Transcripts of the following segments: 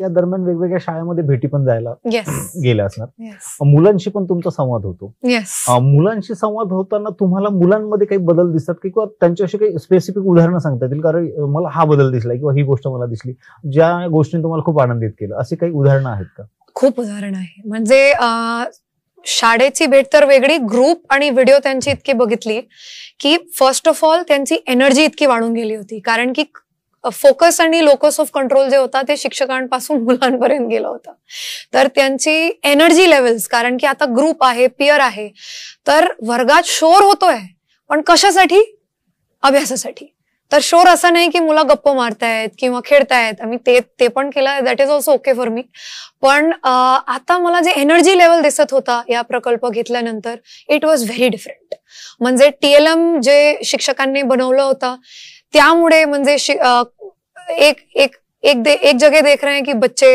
या दरम्यान वेगवेगळ्या शाळेमध्ये भेटी पण जायला गेल्या असणार मुलांशी पण तुमचा संवाद होतो मुलांशी संवाद होताना तुम्हाला मुलांमध्ये काही बदल दिसतात किंवा त्यांच्याशी काही स्पेसिफिक उदाहरणं सांगता येतील कारण मला हा बदल दिसला किंवा ही गोष्ट मला दिसली ज्या गोष्टीने तुम्हाला खूप आनंदित केलं असे काही उदाहरणं आहेत का खूप उदाहरण आहे म्हणजे शाळेची भेट तर वेगळी ग्रुप आणि व्हिडिओ त्यांची इतकी बघितली की फर्स्ट ऑफ ऑल त्यांची एनर्जी इतकी वाढून गेली होती कारण की फोकस आणि लोकस ऑफ कंट्रोल जे होता ते शिक्षकांपासून मुलांपर्यंत गेला होता तर त्यांची एनर्जी लेवल्स कारण की आता ग्रुप आहे पियर आहे तर वर्गात शोर होतोय पण कशासाठी अभ्यासासाठी तर शोर असा नाही की मुलं गप्प मारतायत किंवा खेळतायत आम्ही ते ते पण केलं that is also okay for me पण आता मला जे एनर्जी लेवल दिसत होता या प्रकल्प घेतल्यानंतर इट वॉज व्हेरी डिफरंट म्हणजे टीएलएम जे शिक्षकांनी बनवलं होतं त्यामुळे म्हणजे एक एक एक दे, एक जगह देख रहे हैं कि बच्चे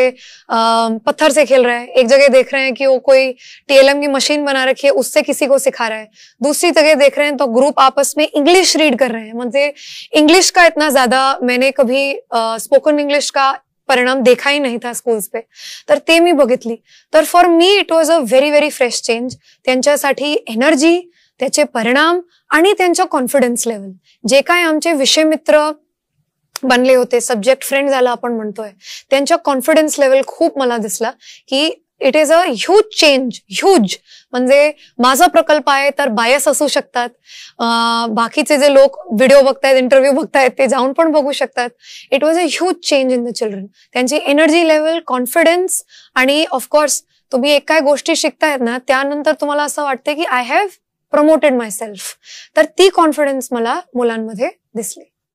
आ, पत्थर से खेल रहे हैं एक जगह देख रहे हैं कि वो कोई टीएलएम की मशीन बना रखी है उससे किसी को सिखा रहा है दूसरी जगह देख रहे हैं तो ग्रुप आपस में इंग्लिश रीड कर रहे हैं मतलब इंग्लिश का इतना ज्यादा मैंने कभी स्पोकन इंग्लिश का परिणाम देखा ही नहीं था स्कूल्स पे तर ते मी बघितली तर for me it was a very very fresh change त्यांच्यासाठी एनर्जी त्याचे परिणाम आणि त्यांचा कॉन्फिडन्स लेवल जे काय आमचे मित्र बनले होते सब्जेक्ट फ्रेंड झाला आपण म्हणतोय त्यांच्या कॉन्फिडन्स लेवल खूप मला दिसला की it is a huge change huge म्हणजे माझा प्रकल्प आहे तर बायस असू शकतात बाकीचे जे लोक व्हिडिओ बघतायत इंटरव्ह्यू बघतायत ते जाऊन पण बघू शकतात it was a huge change in the children त्यांची एनर्जी लेवल कॉन्फिडन्स आणि ऑफकोर्स तुम्ही एक काय गोष्टी शिकतायत ना त्यानंतर तुम्हाला असं वाटतं की I have promoted myself तर ती कॉन्फिडन्स मला मुलांमध्ये दिसली